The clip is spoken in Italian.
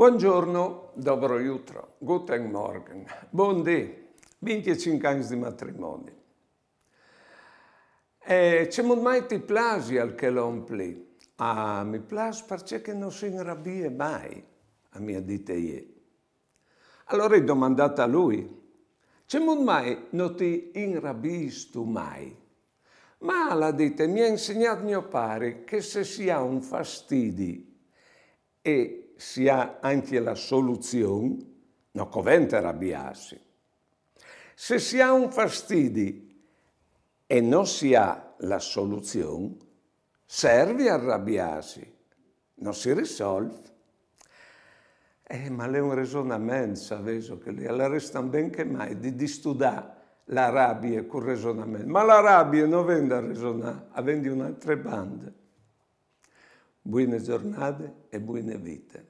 Buongiorno, dobro jutro, guten morgen, buon dì, 25 anni di matrimonio. E c'è mai ti plasi al che l'on Ah, mi plas perché non si inrabbia mai, a mia dite io. Allora ho domandato a lui, c'è mai non ti inrabbis tu mai? Ma la dite, mi ha insegnato mio padre che se si ha un fastidio e si ha anche la soluzione, non covente arrabbiarsi. Se si ha un fastidio e non si ha la soluzione, serve arrabbiarsi, non si risolve. Eh, ma è un ragionamento, sapevo che lei la resta ben che mai di, di studiare la rabbia col ragionamento. Ma la rabbia non vende a ragionare, a vendi un'altra banda. Buone giornate e buone vite.